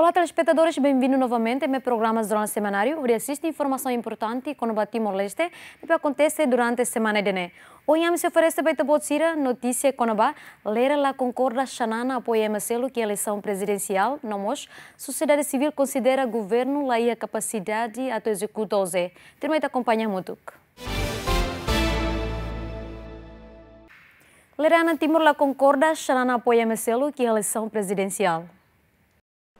Olá, telespectadores, bem vindos novamente ao meu programa Zona Semanário, onde assiste informação importante com o Timor-Leste que acontece durante a semana de né. Hoje se oferece para Tabotsira notícia com a Lera la concorda Xanana apoia Marcelo que a é eleição presidencial, não mos, sociedade civil considera governo lá e a capacidade a executar o Zé. Termina acompanha muito. Lerana Timor la concorda Xanana apoia Marcelo que a é eleição presidencial.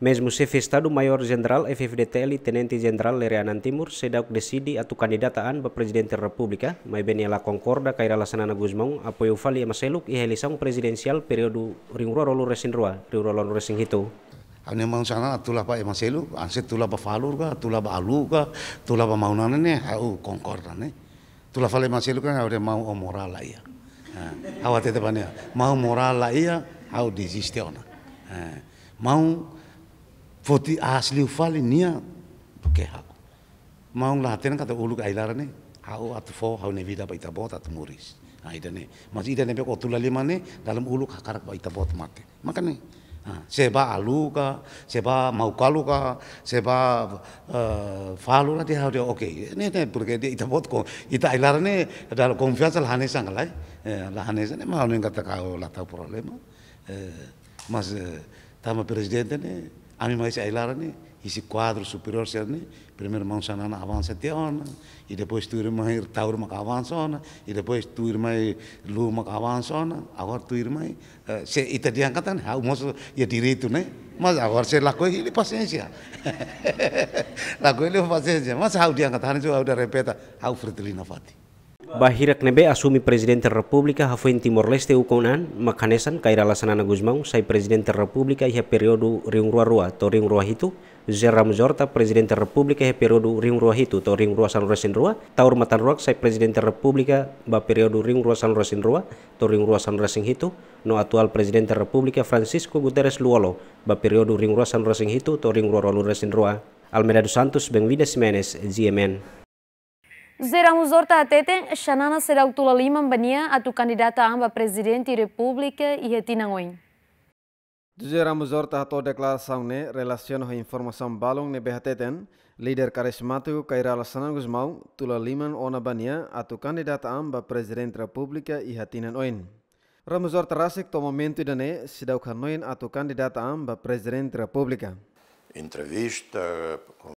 Mesmo chefe Estado-Maior General FFDTL Tenente General Lerianan Timur sedauk desidi atu kandidataan ba Presidente Republika, mai bem ela concorda kaira la sanana Guzmão apoio fali amaseluk e presidensial periodu ring ringrua rolo resin rua, ringrua rolo resin hitu. Ane mang sana tulah pa Maseluk, anse tulah pa falur ka, tulah pa alu ka, tulah pa maunana ne, au concorda ne. Tulah fali Maseluk kan ore mau o oh, moral ia. Hawa tetepane, mau moral ia, au desiste ona. Eh, mau Foti asli ufali nia ya, tuke hako. mau laten kata uluk ailara ne hau atu fo hau ne vida baita bot tu muris. Nah ida ne mas ida ne beko tula mane dalam uluk hakarak baita bot mate. Makane Nah, seba alu ka, seba mau kalu ka, seba eh, falu nanti hau dia oke. Ne Ini nih porque dia ita bot ko, ita ailara ne dalam konfiasa lahane sangalai, eh, lahane ne mau nih kata kau latau tahu problema. Eh, mas eh, tama presiden ne Ami mais ailara ni isi quadro superior serni, primeiro mão sanana avança te ona, e depois tu irmã ir taur mak avança ona, e lu mak avança ona, agora ah, tu irmã se ita diangkatan, ha moso ya diri itu ne, mas agora se lako ele paciência, lako ele paciência, mas hau diangkatan itu hau da repeta, hau fritilina Bahirak nebe asumi Presiden Republika Hafuin Timor-Leste ukonan makanesan kaira lasanana Guzmão sai Presiden da República ia periodo riung rua rua to riung rua hitu Zerra Mujorta Presiden Republika ia periodo riung rua hitu to riung rua san rosin rua taur matan ruak sai Presiden Republika ba ring riung rua san rosin rua to riung rua san rosin hitu no atual Presiden Republika Francisco Guterres Luolo ba periodu riung rua san rosin hitu to riung rua rua rosin rua Almeida dos Santos, Benvidas Menes, GMN. Zeramos Ortatete, Xanana será o Tulalima Bania, a tu candidata amba presidente república e retina oin. Zeramos Orta a declaração ne, relação à informação balão ne behateten, líder carismático Kaira Lassana Guzmão, Tulalima ona Bania, a tu candidata amba presidente república e retina oin. Ramuzor terasik to momento dane, sidau kanoin atau tu candidata amba presidente república. entrevista,